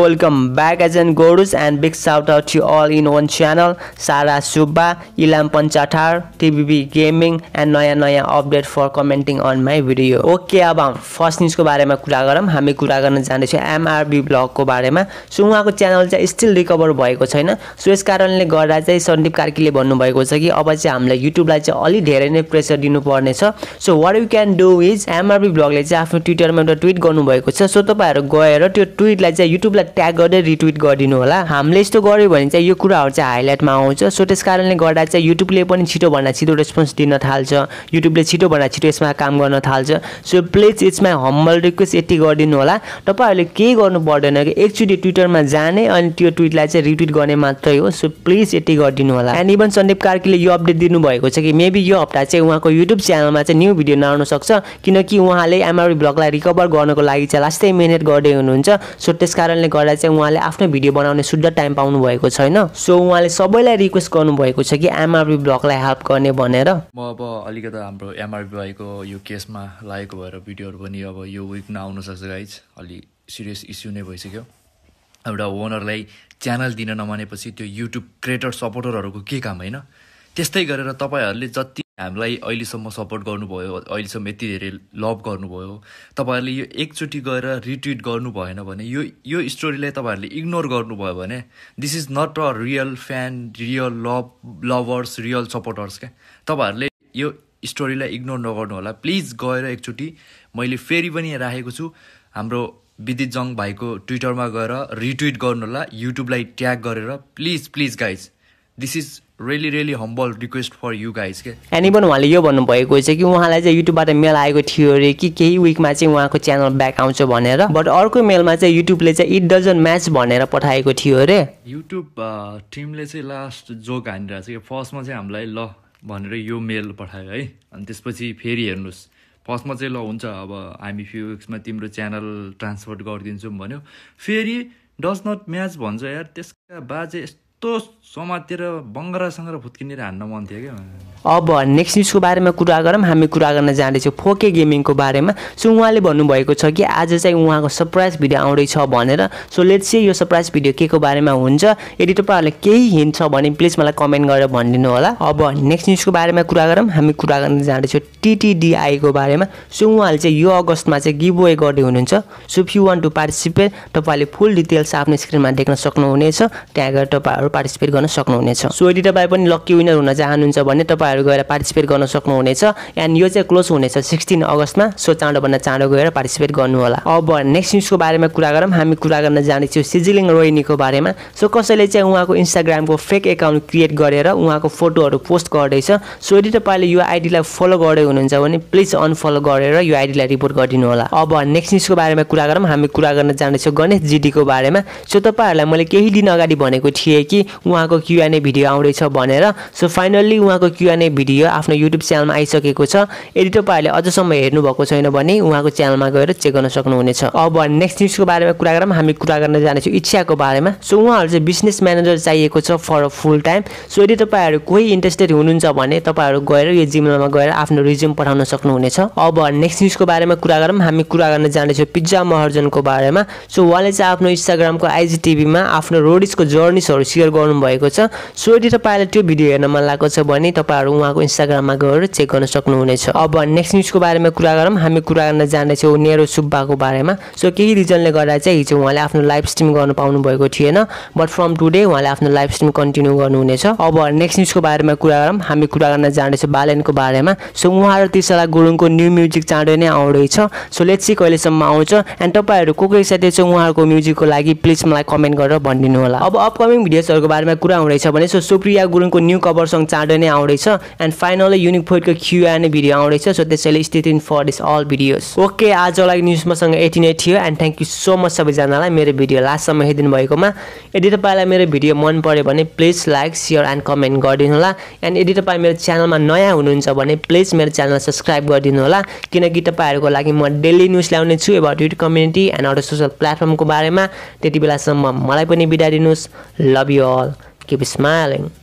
Welcome back as an गोरुज and big shout out you all in one channel Sara Subba Ilam Panchthar TBB gaming and नयाँ नयाँ update for commenting on my video okay अब first न्युजको बारेमा कुरा गरौँ हामी कुरा गर्न जाँदैछौँ एमआरबी ब्लगको बारेमा सो उहाँको च्यानल चाहिँ स्टिल रिकभर भएको छैन सो यस कारणले गर्दा चाहिँ सन्दीप कार्कीले भन्नुभएको छ कि अब चाहिँ हामीलाई युट्युबलाई चाहिँ अलिक धेरै नै प्रेसर दिनुपर्नेछ so what you can do is MRB ब्लगले चाहिँ आफ्नो ट्विटरमा एउटा ट्विट गर्नुभएको छ सो तपाईँहरू गएर त्यो ट्विटलाई चाहिँ युट्युबलाई कसैलाई ट्याग गर्दै रिट्विट गरिदिनु होला हामीले यस्तो गऱ्यो भने चाहिँ यो कुराहरू चाहिँ हाइलाइटमा आउँछ सो त्यस कारणले गर्दा चाहिँ युट्युबले पनि छिटोभन्दा छिटो रेस्पोन्स दिन थाल्छ युट्युबले छिटोभन्दा छिटो यसमा काम गर्न थाल्छ so please it's my humble request यति गरिदिनु होला तपाईँहरूले केही गर्नु पर्दैन कि एकचोटि ट्विटरमा जाने अनि त्यो ट्विटलाई चाहिँ रिट्विट गर्ने मात्रै हो सो प्लिज यति गरिदिनु होला एन्ड इभन सन्दीप कार्कीले यो अपडेट दिनुभएको छ कि मेबी यो हप्ता चाहिँ उहाँको युट्युब च्यानलमा चाहिँ न्यू भिडियो नआउन सक्छ किनकि उहाँले एमआरबी ब्लगलाई रिकभर गर्नको लागि चाहिँ लास्टै मिहिनेत गर्दै हुनुहुन्छ सो त्यस कारणले कारणले गर्दा चाहिँ उहाँले आफ्नै भिडियो बनाउने शुद्ध टाइम पाउनु भएको छैन सो उहाँले सबैलाई रिक्वेस्ट गर्नुभएको छ कि एमआरबी ब्लकलाई हेल्प गर्ने भनेर म अब अलिकति हाम्रो एमआरबी भाइको यो केसमा लागेको भएर भिडियोहरू पनि अब यो नआउन सक्छ गाइज अलिक सिरियस इस्यु नै भइसक्यो एउटा ओनरलाई च्यानल दिन नमानेपछि त्यो युट्युब क्रिएटर सपोर्टरहरूको के काम होइन त्यस्तै गरेर तपाईँहरूले जति हामीलाई अहिलेसम्म सपोर्ट गर्नुभयो अहिलेसम्म यति धेरै लभ गर्नुभयो तपाईँहरूले यो एकचोटि गएर रिट्विट गर्नु भएन भने यो यो स्टोरीलाई तपाईँहरूले इग्नोर गर्नुभयो भने this is not a real fan real love lovers real supporters क्या तपाईँहरूले यो स्टोरीलाई इग्नोर नगर्नु होला प्लिज गएर एकचोटि मैले फेरि पनि राखेको छु हाम्रो विदित जङ भाइको ट्विटरमा गएर रिट्विट गर्नुहोला युट्युबलाई ट्याग गरेर please please guys this is really really humble request for you guys के अनि पनि उहाँले यो भन्नुभएको छ कि उहाँलाई चाहिँ युट्युबबाट मेल आएको थियो अरे कि केही विकमा चाहिँ उहाँको च्यानल ब्याक आउँछ भनेर बट अर्को मेलमा चाहिँ युट्युबले चाहिँ इट डजन म्याच भनेर पठाएको थियो अरे युट्युब टिमले चाहिँ लास्ट जोक हानिरहेको छ कि फर्स्टमा चाहिँ हामीलाई ल भनेर यो मेल पठायो है अनि त्यसपछि फेरि हेर्नुहोस् फर्स्टमा चाहिँ ल हुन्छ अब हामी फ्यु विक्समा तिम्रो च्यानल ट्रान्सफर गरिदिन्छौँ भन्यो फेरि डज नट म्याच भन्छ यार त्यसका बाजे कस्तो समातेर बङ्गरा फुत्किनेर हान्न मन थियो क्या अब नेक्स्ट न्युजको बारेमा कुरा गरौँ हामी कुरा गर्न जाँदैछौँ फोके गेमिङको बारेमा सो उहाँले भन्नुभएको छ कि आज चाहिँ उहाँको सरप्राइज भिडियो आउँदैछ भनेर सो लेट्स चाहिँ यो सरप्राइज भिडियो के को बारेमा हुन्छ यदि तपाईँहरूलाई केही हिन्ट छ भने प्लिज मलाई कमेन्ट गरेर भनिदिनु होला अब नेक्स्ट न्युजको बारेमा कुरा गरौँ हामी कुरा गर्न जाँदैछौँ टिटिडिआईको बारेमा सो उहाँले चाहिँ यो अगस्तमा चाहिँ गिभ गिभवे गर्दै हुनुहुन्छ so if you want to participate तपाईँले फुल डिटेल्स आफ्नो स्क्रिनमा देख्न सक्नुहुनेछ त्यहाँ गएर तपाईँहरू पार्टिसिपेट गर्न सक्नुहुनेछ सो यदि तपाईँ पनि लक्की विनर हुन चाहनुहुन्छ भने तपाईँहरू गएर पार्टिसिपेट गर्न सक्नुहुनेछ एन्ड यो चाहिँ क्लोज हुनेछ सिक्सटिन अगस्तमा सो चाँडोभन्दा चाँडो गएर पार्टिसिपेट गर्नुहोला अब नेक्स्ट न्युजको बारेमा कुरा गरौँ हामी कुरा गर्न जानेछौँ सिजिलिङ रोहिणीको बारेमा सो कसैले चाहिँ उहाँको इन्स्टाग्रामको फेक एकाउन्ट क्रिएट गरेर उहाँको फोटोहरू पोस्ट गर्दैछ सो यदि तपाईँले यो आइडीलाई फलो गर्दै हुनुहुन्छ भने प्लिज अनफलो गरेर यो आइडीलाई रिपोर्ट गरिदिनु होला अब नेक्स्ट न्युजको बारेमा कुरा गरौँ हामी कुरा गर्न जाँदैछौँ गणेश जिडीको बारेमा सो तपाईँहरूलाई मैले केही दिन अगाडि भनेको थिएँ कि उहाँको क्युएनए भिडियो आउँदैछ भनेर सो फाइनल्ली उहाँको क्युएनए भिडियो आफ्नो युट्युब च्यानलमा आइसकेको छ यदि तपाईँहरूले अझसम्म हेर्नुभएको छैन भने उहाँको च्यानलमा गएर चेक गर्न सक्नुहुनेछ अब नेक्स्ट न्युजको बारेमा कुरा गरौँ हामी कुरा गर्न जानेछौँ इच्छाको बारेमा सो उहाँहरू चाहिँ बिजनेस म्यानेजर चाहिएको छ for a full time so यदि तपाईँहरू कोही इन्ट्रेस्टेड हुनुहुन्छ भने तपाईँहरू गएर यो जिम्लामा गएर आफ्नो रिज्युम पठाउन सक्नुहुनेछ अब नेक्स्ट न्युजको बारेमा कुरा गरौँ हामी कुरा गर्न जानेछौँ पिज्जा महर्जनको बारेमा सो उहाँले चाहिँ आफ्नो इन्स्टाग्रामको आइजिटिभीमा आफ्नो रोडिसको जर्निसहरू सेयर गर्नुभएको छ सो यदि तपाईँलाई त्यो भिडियो हेर्न मन लागेको छ भने तपाईँहरू उहाँको इन्स्टाग्राममा गएर चेक गर्न सक्नुहुनेछ अब नेक्स्ट न्युजको बारेमा कुरा गरौँ हामी कुरा गर्न जाँदैछौँ नेहरू सुब्बाको बारेमा सो केही रिजनले गर्दा चाहिँ हिजो उहाँले आफ्नो लाइफ स्ट्रिम गर्नु भएको थिएन बट फ्रम टुडे उहाँले आफ्नो लाइफ स्ट्रिम कन्टिन्यू गर्नुहुनेछ अब नेक्स्ट न्युजको बारेमा कुरा गरौँ हामी कुरा गर्न जाँदैछौँ बालेनको बारेमा सो उहाँ र गुरुङको न्यू म्युजिक चाँडै नै आउँदैछ सो लेट्स सी कहिलेसम्म आउँछ एन्ड तपाईँहरू को को साथी चाहिँ उहाँहरूको म्युजिकको लागि प्लिज मलाई कमेन्ट गरेर भनिदिनु होला अब अपकमिङ भिडियोजहरू कभरको बारेमा कुरा हुँदैछ भने सो सुप्रिया गुरुङको न्यू कभर सङ चाँडो नै आउँदैछ एन्ड फाइनली युनिक फोर्डको क्युएन भिडियो आउँदैछ सो त्यसैले स्थित in for this all videos okay आजको लागि न्युज मसँग यति नै थियो and thank you so much सबैजनालाई मेरो भिडियो लास्टसम्म हेरिदिनु भएकोमा यदि तपाईँलाई मेरो भिडियो मन पऱ्यो भने please like share and comment गरिदिनु होला एन्ड यदि तपाईँ मेरो च्यानलमा नयाँ हुनुहुन्छ भने प्लिज मेरो च्यानल सब्सक्राइब गरिदिनु होला किनकि तपाईँहरूको लागि म डेली न्युज ल्याउने छु एबाउट युट्युब कम्युनिटी एन्ड अरू सोसियल प्लेटफर्मको बारेमा त्यति बेलासम्म मलाई पनि बिदा दिनुहोस् love you you all. Keep smiling.